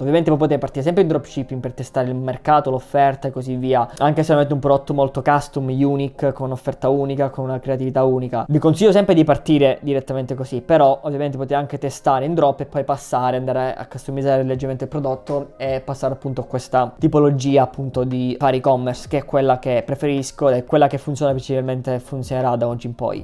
Ovviamente voi potete partire sempre in dropshipping per testare il mercato, l'offerta e così via, anche se avete un prodotto molto custom, unique, con un'offerta unica, con una creatività unica. Vi consiglio sempre di partire direttamente così, però ovviamente potete anche testare in drop e poi passare, andare a customizzare leggermente il prodotto e passare appunto a questa tipologia appunto di fare e-commerce, che è quella che preferisco ed è quella che funziona principalmente funzionerà da oggi in poi.